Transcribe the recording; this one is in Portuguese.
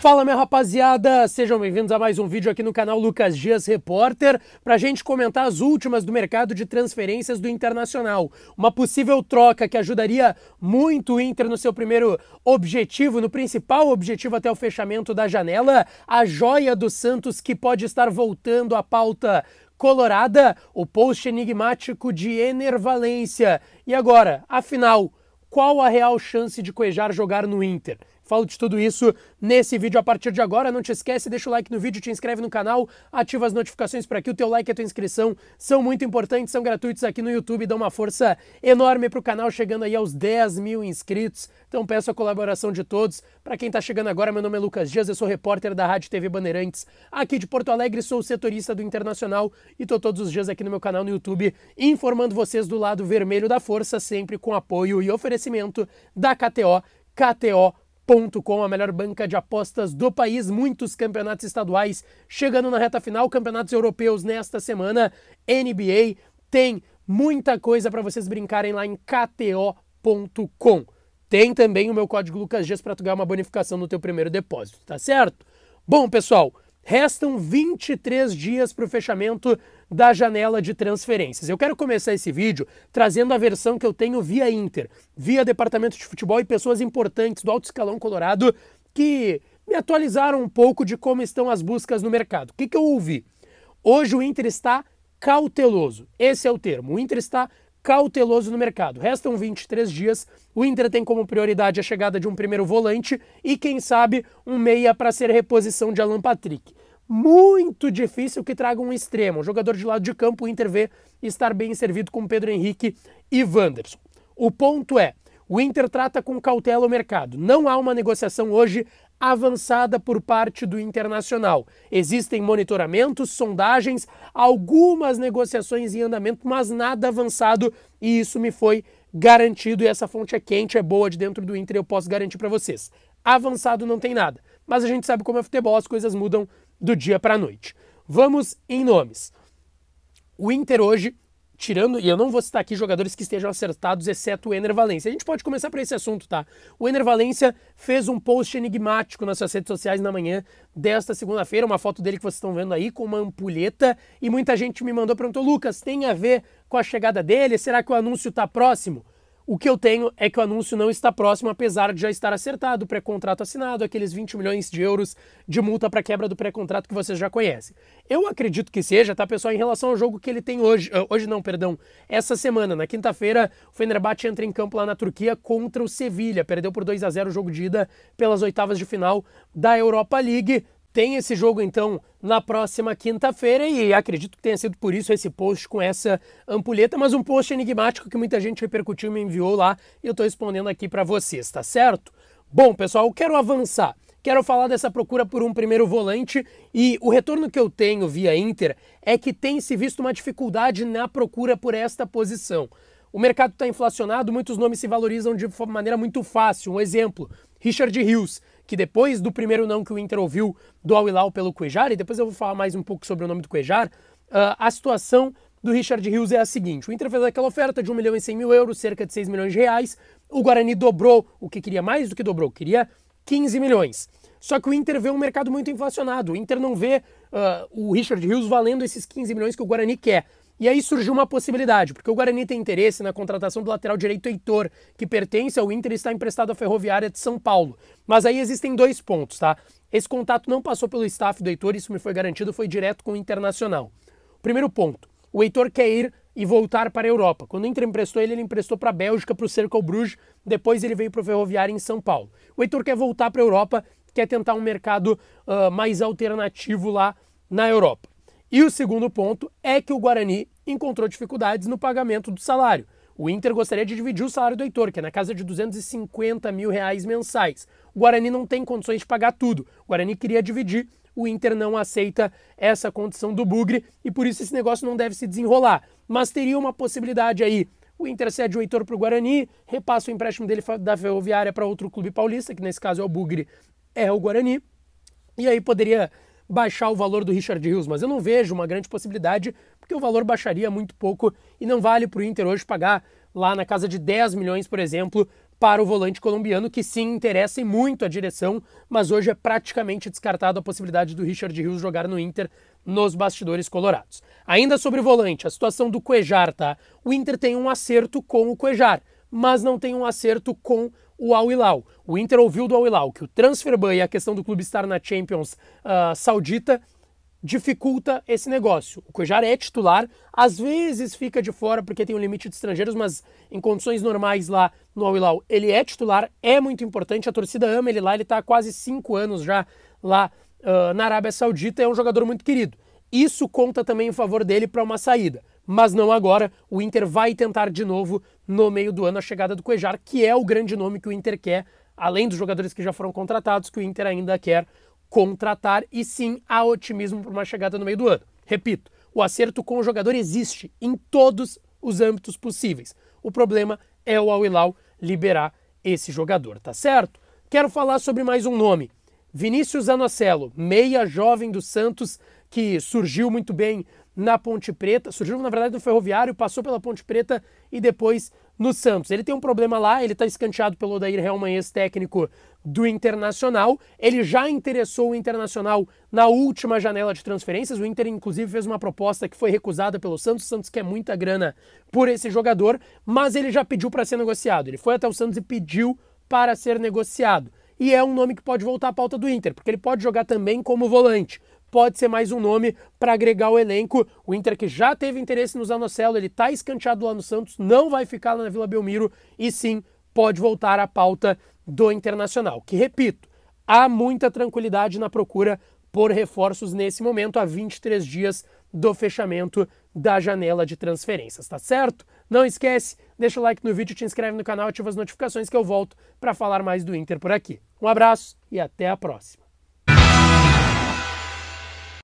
Fala minha rapaziada, sejam bem-vindos a mais um vídeo aqui no canal Lucas Dias Repórter para a gente comentar as últimas do mercado de transferências do Internacional. Uma possível troca que ajudaria muito o Inter no seu primeiro objetivo, no principal objetivo até o fechamento da janela, a joia do Santos que pode estar voltando à pauta colorada, o post enigmático de Enervalência. E agora, afinal, qual a real chance de Cuejar jogar no Inter? Falo de tudo isso nesse vídeo a partir de agora. Não te esquece, deixa o like no vídeo, te inscreve no canal, ativa as notificações para que O teu like e a tua inscrição são muito importantes, são gratuitos aqui no YouTube, dão uma força enorme para o canal, chegando aí aos 10 mil inscritos. Então peço a colaboração de todos. Para quem está chegando agora, meu nome é Lucas Dias, eu sou repórter da Rádio TV Bandeirantes aqui de Porto Alegre, sou setorista do Internacional e estou todos os dias aqui no meu canal no YouTube informando vocês do lado vermelho da força, sempre com apoio e oferecimento da KTO, KTO.com KTO.com, a melhor banca de apostas do país, muitos campeonatos estaduais chegando na reta final, campeonatos europeus nesta semana, NBA, tem muita coisa para vocês brincarem lá em KTO.com. Tem também o meu código Lucas Dias para tu ganhar uma bonificação no teu primeiro depósito, tá certo? Bom, pessoal, restam 23 dias para o fechamento da janela de transferências. Eu quero começar esse vídeo trazendo a versão que eu tenho via Inter, via departamento de futebol e pessoas importantes do alto escalão colorado que me atualizaram um pouco de como estão as buscas no mercado. O que, que eu ouvi? Hoje o Inter está cauteloso. Esse é o termo. O Inter está cauteloso no mercado. Restam 23 dias. O Inter tem como prioridade a chegada de um primeiro volante e, quem sabe, um meia para ser reposição de Alan Patrick muito difícil que traga um extremo. Um jogador de lado de campo, o Inter vê estar bem servido com Pedro Henrique e Wanderson. O ponto é, o Inter trata com cautela o mercado. Não há uma negociação hoje avançada por parte do Internacional. Existem monitoramentos, sondagens, algumas negociações em andamento, mas nada avançado e isso me foi garantido e essa fonte é quente, é boa de dentro do Inter, eu posso garantir para vocês. Avançado não tem nada, mas a gente sabe como é futebol, as coisas mudam do dia para a noite. Vamos em nomes. O Inter hoje, tirando, e eu não vou citar aqui jogadores que estejam acertados, exceto o Ener Valência. A gente pode começar por esse assunto, tá? O Ener Valência fez um post enigmático nas suas redes sociais na manhã desta segunda-feira, uma foto dele que vocês estão vendo aí com uma ampulheta, e muita gente me mandou perguntou: "Lucas, tem a ver com a chegada dele? Será que o anúncio está próximo?" O que eu tenho é que o anúncio não está próximo, apesar de já estar acertado, pré-contrato assinado, aqueles 20 milhões de euros de multa para quebra do pré-contrato que vocês já conhecem. Eu acredito que seja, tá, pessoal, em relação ao jogo que ele tem hoje, ah, hoje não, perdão, essa semana, na quinta-feira, o Fenerbahçe entra em campo lá na Turquia contra o Sevilha, perdeu por 2 a 0 o jogo de ida pelas oitavas de final da Europa League. Tem esse jogo então na próxima quinta-feira e acredito que tenha sido por isso esse post com essa ampulheta, mas um post enigmático que muita gente repercutiu e me enviou lá e eu estou respondendo aqui para vocês, tá certo? Bom, pessoal, eu quero avançar. Quero falar dessa procura por um primeiro volante e o retorno que eu tenho via Inter é que tem se visto uma dificuldade na procura por esta posição. O mercado está inflacionado, muitos nomes se valorizam de maneira muito fácil. Um exemplo, Richard Hughes, que depois do primeiro não que o Inter ouviu do Al-Hilal pelo Cuejar, e depois eu vou falar mais um pouco sobre o nome do Cuejar, uh, a situação do Richard Rios é a seguinte: o Inter fez aquela oferta de 1 milhão e 100 mil euros, cerca de 6 milhões de reais. O Guarani dobrou o que queria, mais do que dobrou, queria 15 milhões. Só que o Inter vê um mercado muito inflacionado. O Inter não vê uh, o Richard Rios valendo esses 15 milhões que o Guarani quer. E aí surgiu uma possibilidade, porque o Guarani tem interesse na contratação do lateral direito Heitor, que pertence ao Inter e está emprestado à Ferroviária de São Paulo. Mas aí existem dois pontos, tá? Esse contato não passou pelo staff do Heitor, isso me foi garantido, foi direto com o Internacional. Primeiro ponto, o Heitor quer ir e voltar para a Europa. Quando o Inter emprestou ele, ele emprestou para a Bélgica, para o Cercle Bruges, depois ele veio para o Ferroviária em São Paulo. O Heitor quer voltar para a Europa, quer tentar um mercado uh, mais alternativo lá na Europa. E o segundo ponto é que o Guarani encontrou dificuldades no pagamento do salário. O Inter gostaria de dividir o salário do Heitor, que é na casa de 250 mil reais mensais. O Guarani não tem condições de pagar tudo. O Guarani queria dividir, o Inter não aceita essa condição do Bugre e por isso esse negócio não deve se desenrolar. Mas teria uma possibilidade aí. O Inter cede o Heitor para o Guarani, repassa o empréstimo dele da Ferroviária para outro clube paulista, que nesse caso é o Bugre, é o Guarani. E aí poderia baixar o valor do Richard Rios, mas eu não vejo uma grande possibilidade, porque o valor baixaria muito pouco e não vale para o Inter hoje pagar lá na casa de 10 milhões, por exemplo, para o volante colombiano, que sim interessa e muito a direção, mas hoje é praticamente descartado a possibilidade do Richard Rios jogar no Inter nos bastidores colorados. Ainda sobre o volante, a situação do Cuejar, tá? O Inter tem um acerto com o Cuejar, mas não tem um acerto com o Al Hilal. O Inter ouviu do Al Hilal que o transfer ban e a questão do clube estar na Champions uh, Saudita dificulta esse negócio. O Cuejara é titular, às vezes fica de fora porque tem um limite de estrangeiros, mas em condições normais lá no Al Hilal ele é titular, é muito importante, a torcida ama ele lá, ele está há quase cinco anos já lá uh, na Arábia Saudita, é um jogador muito querido. Isso conta também em favor dele para uma saída mas não agora. O Inter vai tentar de novo no meio do ano a chegada do Cuejar, que é o grande nome que o Inter quer, além dos jogadores que já foram contratados, que o Inter ainda quer contratar. E sim, há otimismo para uma chegada no meio do ano. Repito, o acerto com o jogador existe em todos os âmbitos possíveis. O problema é o Al-Hilal liberar esse jogador, tá certo? Quero falar sobre mais um nome. Vinícius Anocelo, meia jovem do Santos, que surgiu muito bem na Ponte Preta, surgiu na verdade no Ferroviário, passou pela Ponte Preta e depois no Santos. Ele tem um problema lá, ele está escanteado pelo Odair Helman, ex-técnico do Internacional. Ele já interessou o Internacional na última janela de transferências. O Inter, inclusive, fez uma proposta que foi recusada pelo Santos. O Santos quer muita grana por esse jogador, mas ele já pediu para ser negociado. Ele foi até o Santos e pediu para ser negociado. E é um nome que pode voltar à pauta do Inter, porque ele pode jogar também como volante pode ser mais um nome para agregar o elenco. O Inter que já teve interesse no Zanocelo, ele está escanteado lá no Santos, não vai ficar lá na Vila Belmiro e sim pode voltar à pauta do Internacional. Que repito, há muita tranquilidade na procura por reforços nesse momento, a 23 dias do fechamento da janela de transferências, tá certo? Não esquece, deixa o like no vídeo, te inscreve no canal, ativa as notificações que eu volto para falar mais do Inter por aqui. Um abraço e até a próxima.